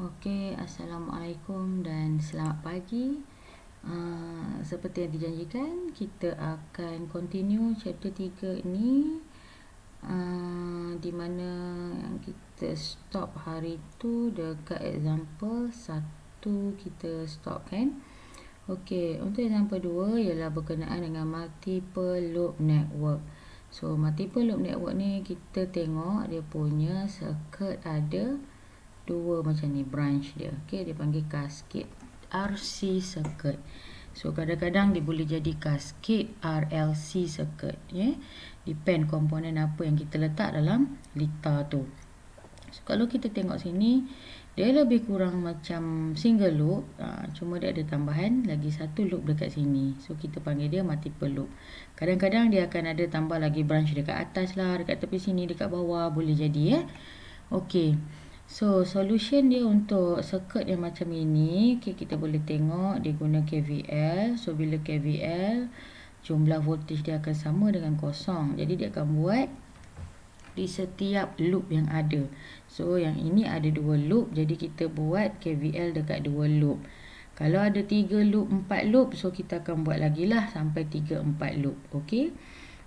Okey, Assalamualaikum dan selamat pagi uh, Seperti yang dijanjikan, kita akan continue chapter 3 ini uh, Di mana yang kita stop hari tu dekat example satu kita stop kan Okey, untuk example 2 ialah berkenaan dengan multiple loop network So, multiple loop network ni kita tengok dia punya circuit ada dua macam ni branch dia. Okey, dia panggil kasket RC circuit. So kadang-kadang dia boleh jadi cascade RLC circuit, ya. Yeah? Depend komponen apa yang kita letak dalam lita tu. So kalau kita tengok sini, dia lebih kurang macam single loop, ha, cuma dia ada tambahan lagi satu loop dekat sini. So kita panggil dia multiple loop. Kadang-kadang dia akan ada tambah lagi branch dekat atas lah, dekat tepi sini, dekat bawah boleh jadi, ya. Yeah? Okey. So solution dia untuk circuit yang macam ini okay, Kita boleh tengok dia guna KVL So bila KVL jumlah voltage dia akan sama dengan kosong Jadi dia akan buat di setiap loop yang ada So yang ini ada dua loop Jadi kita buat KVL dekat dua loop Kalau ada tiga loop, empat loop So kita akan buat lagi lah sampai tiga, empat loop Okay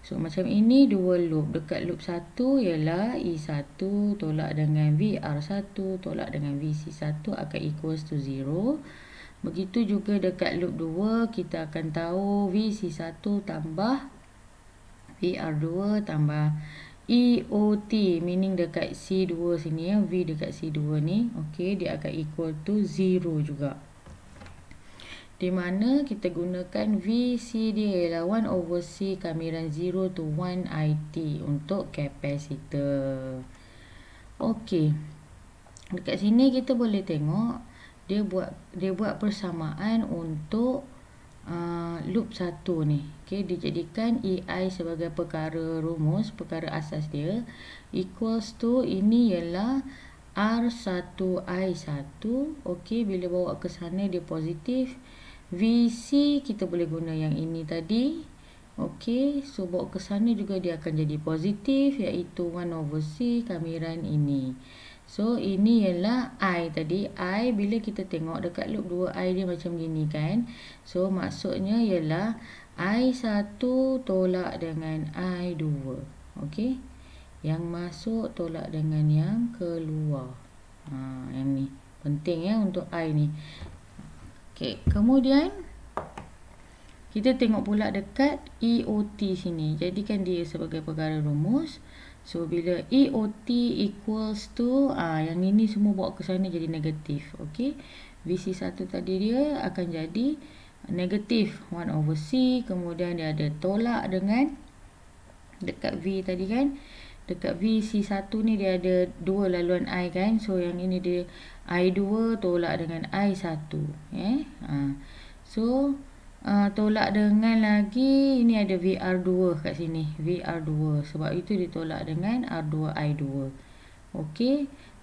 So macam ini dua loop. Dekat loop satu ialah E1 tolak dengan VR1 tolak dengan VC1 akan equals to zero Begitu juga dekat loop dua kita akan tahu VC1 tambah VR2 tambah EOT meaning dekat C2 sini ya V dekat C2 ni okay dia akan equal to zero juga di mana kita gunakan VCD ialah 1 over C kamiran 0 to 1 IT untuk kapasitor. Okey. Dekat sini kita boleh tengok dia buat dia buat persamaan untuk uh, loop 1 ni. Okey, dijadikan EI sebagai perkara rumus, perkara asas dia equals to ini ialah R1I1. Okey, bila bawa ke sana dia positif. VC kita boleh guna yang ini tadi. Okey, so bawa ke sana juga dia akan jadi positif iaitu 1 over C kamiran ini. So ini ialah I tadi. I bila kita tengok dekat loop 2 I dia macam gini kan. So maksudnya ialah I1 tolak dengan I2. Okey. Yang masuk tolak dengan yang keluar. Ha, yang ni. Penting ya untuk I ni. Okey, kemudian kita tengok pula dekat EOT sini. Jadi kan dia sebagai perkara rumus. So bila EOT equals to ah yang ini semua bawa ke sana jadi negatif. Okey. VC1 tadi dia akan jadi negatif 1 over C, kemudian dia ada tolak dengan dekat V tadi kan dekat VC1 ni dia ada dua laluan I kan so yang ini dia I2 tolak dengan I1 eh? ha. so uh, tolak dengan lagi ini ada VR2 kat sini VR2 sebab itu ditolak dengan R2 I2 ok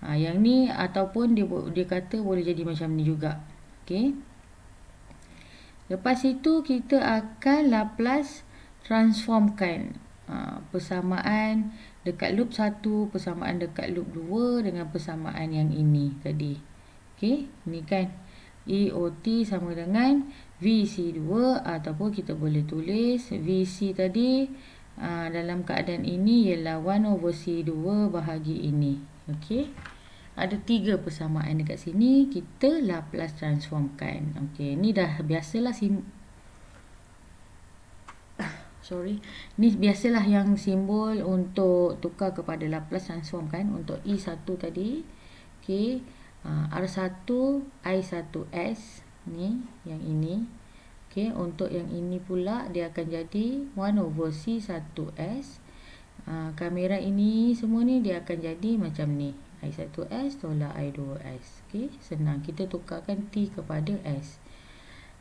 ha, yang ni ataupun dia, dia kata boleh jadi macam ni juga ok lepas itu kita akan Laplace transformkan ha, persamaan dekat loop 1 persamaan dekat loop 2 dengan persamaan yang ini tadi. Okey, ni kan EOT sama dengan VC2 ataupun kita boleh tulis VC tadi aa, ah, dalam keadaan ini ialah 1 over C2 bahagi ini. Okey. Ada tiga persamaan dekat sini kita Laplace transformkan. Okey, ni dah biasalah sorry ni biasalah yang simbol untuk tukar kepada Laplace transform kan untuk E1 tadi ok ah, R1 I1 S ni yang ini ok untuk yang ini pula dia akan jadi 1 over C1 S uh, kamera ini semua ni dia akan jadi macam ni I1 S tolak I2 S ok senang kita tukarkan T kepada S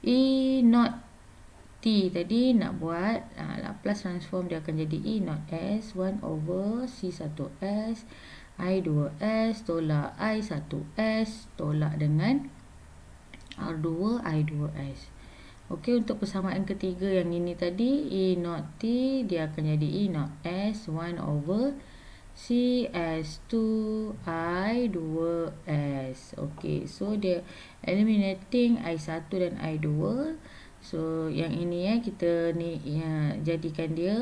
E not T tadi nak buat uh, Laplace transform dia akan jadi E not S 1 over C1S I2S tolak I1S tolak dengan R2 I2S Okey untuk persamaan ketiga yang ini tadi E not T dia akan jadi E not S 1 over c s 2 i I2S Okey so dia eliminating I1 dan I2 Okey So yang ini ya kita ni ya, jadikan dia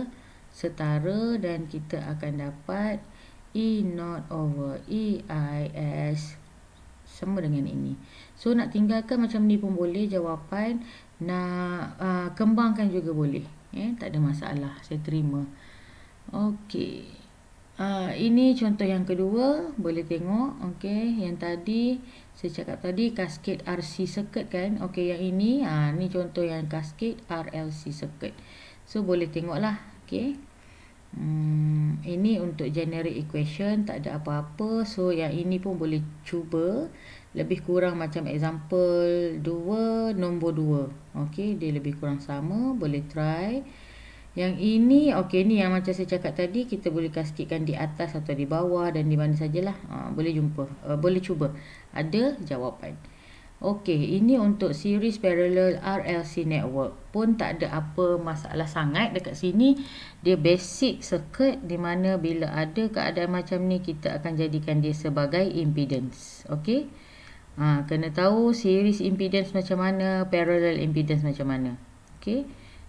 setara dan kita akan dapat E not over E I S sama dengan ini. So nak tinggalkan macam ni pun boleh jawapan nak uh, kembangkan juga boleh. Eh tak ada masalah. Saya terima. Okey. Ah, ini contoh yang kedua boleh tengok okey yang tadi saya cakap tadi kasket RC circuit kan okey yang ini ha ni contoh yang kasket RLC circuit so boleh tengoklah okey hmm ini untuk generate equation tak ada apa-apa so yang ini pun boleh cuba lebih kurang macam example 2 nombor 2 okey dia lebih kurang sama boleh try yang ini, okey ni yang macam saya cakap tadi Kita boleh kastikan di atas atau di bawah Dan di mana sajalah ha, Boleh jumpa, uh, boleh cuba Ada jawapan Okey, ini untuk series parallel RLC network Pun tak ada apa masalah sangat dekat sini Dia basic circuit Di mana bila ada keadaan macam ni Kita akan jadikan dia sebagai impedance Okey ha, Kena tahu series impedance macam mana Parallel impedance macam mana Okey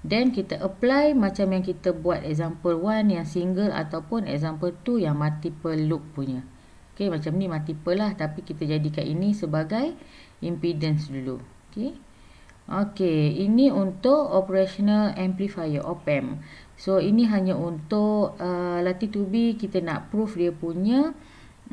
Then kita apply macam yang kita buat example 1 yang single ataupun example 2 yang multiple loop punya. Okay macam ni multiple lah tapi kita jadikan ini sebagai impedance dulu. Okay. Okay ini untuk operational amplifier OPAMP. So ini hanya untuk uh, latitude kita nak proof dia punya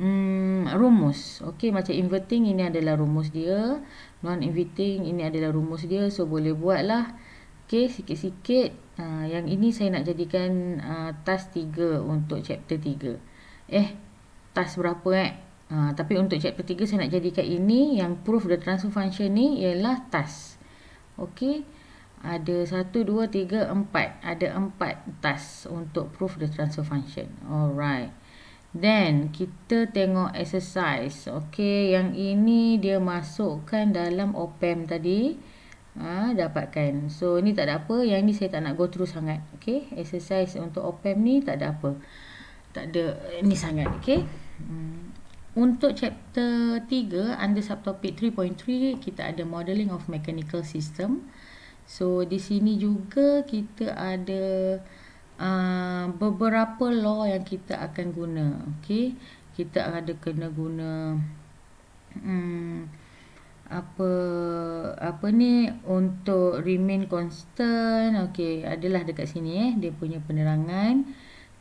um, rumus. Okay macam inverting ini adalah rumus dia. Non-inverting ini adalah rumus dia. So boleh buatlah. lah. Okey, sikit-sikit. Uh, yang ini saya nak jadikan uh, ah, task 3 untuk chapter 3. Eh, task berapa eh? Uh, tapi untuk chapter 3 saya nak jadikan ini yang proof the transfer function ni ialah task. Okey. Ada 1 2 3 4. Ada 4 task untuk proof the transfer function. Alright. Then kita tengok exercise. Okey, yang ini dia masukkan dalam opam tadi ha, dapatkan. So ni tak ada apa, yang ni saya tak nak go through sangat. Okey, exercise untuk opem ni tak ada apa. Tak ada eh, ni sangat, okey. Hmm. Untuk chapter 3 under subtopik 3.3 kita ada modeling of mechanical system. So di sini juga kita ada uh, beberapa law yang kita akan guna, okey. Kita ada kena guna hmm, apa apa ni untuk remain constant okey adalah dekat sini eh dia punya penerangan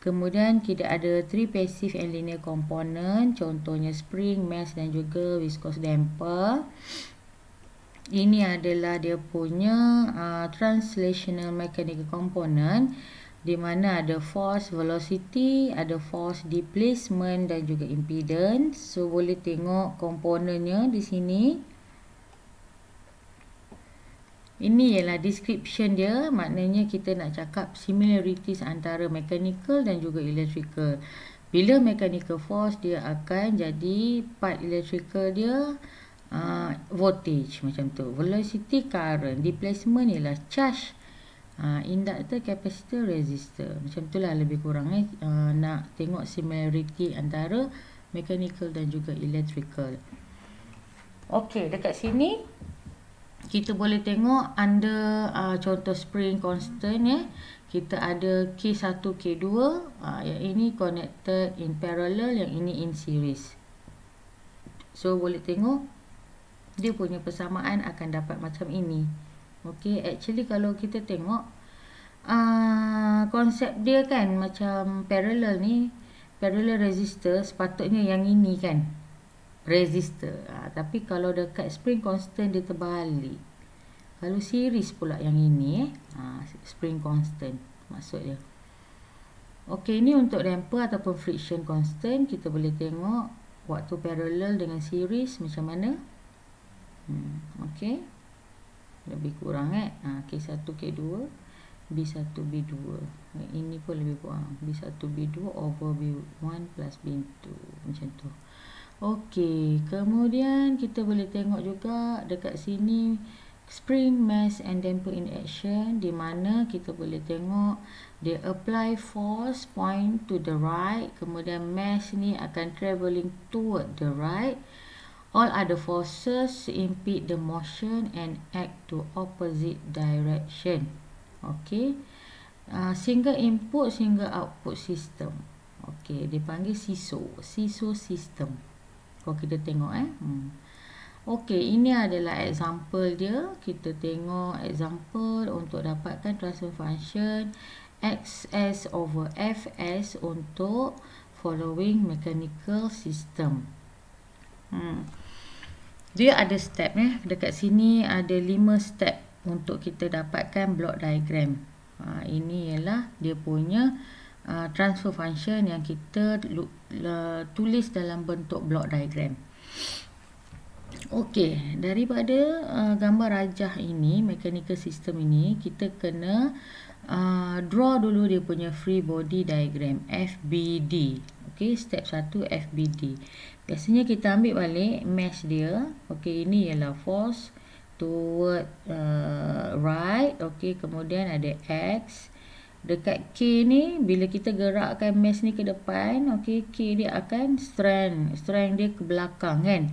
kemudian kita ada three passive and linear component contohnya spring mass dan juga viscous damper ini adalah dia punya uh, translational mechanical component di mana ada force velocity ada force displacement dan juga impedance so boleh tengok komponennya di sini ini ialah description dia, maknanya kita nak cakap similarities antara mechanical dan juga electrical. Bila mechanical force, dia akan jadi part electrical dia uh, voltage macam tu. Velocity current, displacement ialah charge, uh, inductor, capacitor, resistor. Macam tu lah lebih kurang eh, uh, nak tengok similarity antara mechanical dan juga electrical. Okay, dekat sini kita boleh tengok under uh, contoh spring constant eh kita ada K1 K2 uh, yang ini connected in parallel yang ini in series so boleh tengok dia punya persamaan akan dapat macam ini Okay, actually kalau kita tengok uh, konsep dia kan macam parallel ni parallel resistor sepatutnya yang ini kan resistor ha, tapi kalau dekat spring constant dia terbalik kalau series pula yang ini eh ha, spring constant maksudnya okey ini untuk damper ataupun friction constant kita boleh tengok waktu parallel dengan series macam mana hmm, okey lebih kurang eh ha, K1 K2 B1 B2 ini pun lebih kurang B1 B2 over B1 plus B2 macam tu Okey, kemudian kita boleh tengok juga dekat sini spring mass and damper in action di mana kita boleh tengok dia apply force point to the right kemudian mass ni akan travelling toward the right all other forces impede the motion and act to opposite direction okey uh, single input single output system okey dipanggil siso siso system kalau kita tengok eh. Hmm. Okey, ini adalah example dia. Kita tengok example untuk dapatkan transfer function XS over FS untuk following mechanical system. Hmm. Dia ada step eh. Dekat sini ada 5 step untuk kita dapatkan block diagram. Ha, ini ialah dia punya diagram. Ah, transfer function yang kita tulis dalam bentuk block diagram. Okey, daripada uh, gambar rajah ini, mechanical system ini, kita kena uh, draw dulu dia punya free body diagram, FBD. Okey, step 1 FBD. Biasanya kita ambil balik mesh dia. Okey, ini ialah force toward uh, right. Okey, kemudian ada X dekat K ni bila kita gerakkan mesh ni ke depan okey K dia akan strand strand dia ke belakang kan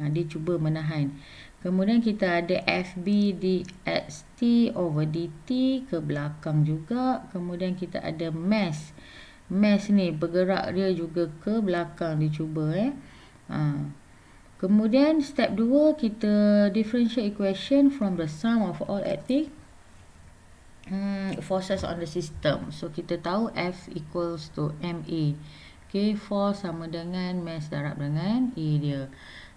ha, dia cuba menahan kemudian kita ada FB xt over dt ke belakang juga kemudian kita ada mesh mesh ni bergerak dia juga ke belakang dia cuba eh ha. kemudian step 2 kita differential equation from the sum of all at um, forces on the system. So kita tahu F equals to MA. Okay, force sama dengan mass darab dengan A dia.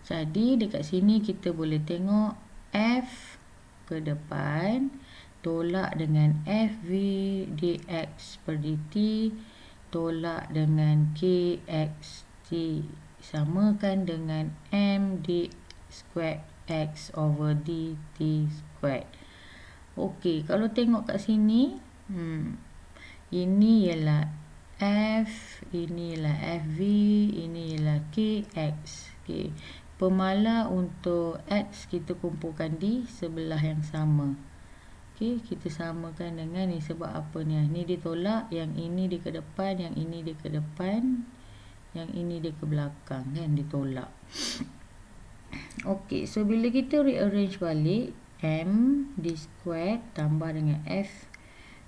Jadi dekat sini kita boleh tengok F ke depan tolak dengan FV dx per dt tolak dengan KXT samakan dengan M d squared x over dt squared. Okey, kalau tengok kat sini, hmm, ini ialah F, ini ialah FV, ini ialah KX. Okey, pemala untuk X kita kumpulkan di sebelah yang sama. Okey, kita samakan dengan ni sebab apa ni? Ni ditolak, yang ini di ke depan, yang ini di ke depan, yang ini di ke belakang kan ditolak. Okey, so bila kita rearrange balik, M D square tambah dengan F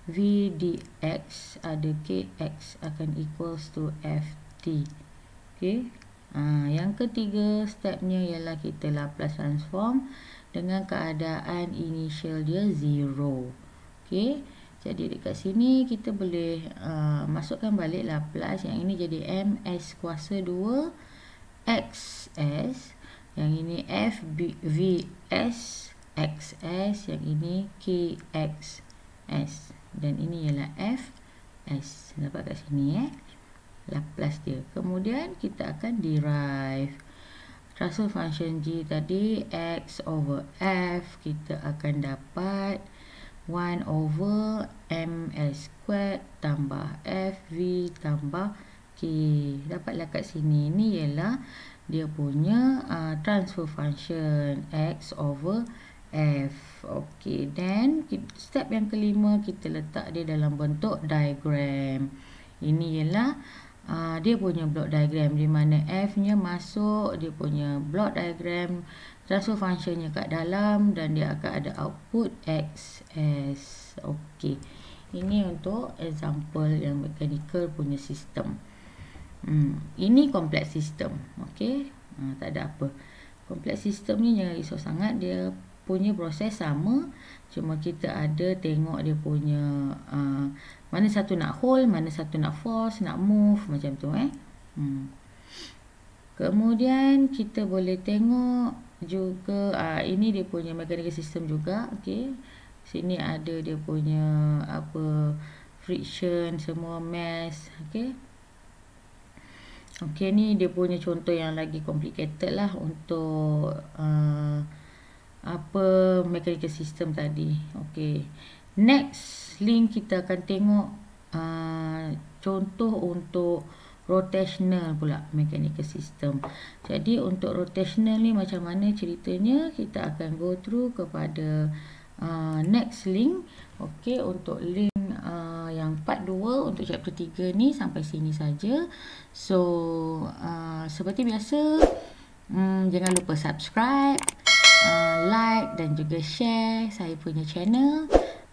V DX ada KX akan equals to f t, okay. ha, yang ketiga stepnya ialah kita Laplace transform dengan keadaan initial dia zero, okay. jadi dekat sini kita boleh uh, masukkan balik Laplace yang ini jadi m s kuasa 2 s yang ini f b v s XS, yang ini KXS dan ini ialah FS nampak kat sini eh Laplace dia, kemudian kita akan derive transfer function G tadi X over F, kita akan dapat 1 over ML squared tambah FV tambah K, dapatlah kat sini, ni ialah dia punya uh, transfer function X over F F. Okey, then step yang kelima kita letak dia dalam bentuk diagram. Ini ialah uh, dia punya block diagram di mana F-nya masuk, dia punya block diagram, transfer function-nya kat dalam dan dia akan ada output X, S. Okey, ini untuk example yang mechanical punya sistem. Hmm. Ini kompleks sistem, okey. Uh, tak ada apa. Kompleks sistem ni jangan risau sangat, dia punya proses sama cuma kita ada tengok dia punya uh, mana satu nak hold mana satu nak force nak move macam tu eh hmm. kemudian kita boleh tengok juga uh, ini dia punya mechanical system juga okey sini ada dia punya apa friction semua mass okey okey ni dia punya contoh yang lagi complicated lah untuk uh, apa mechanical system tadi. Okey. Next link kita akan tengok uh, contoh untuk rotational pula mechanical system. Jadi untuk rotational ni macam mana ceritanya kita akan go through kepada uh, next link. Okey untuk link uh, yang part 2 untuk chapter 3 ni sampai sini saja. So uh, seperti biasa mm, jangan lupa subscribe Ah, like dan juga share saya punya channel.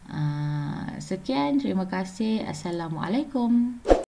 Ah, sekian, terima kasih. Assalamualaikum.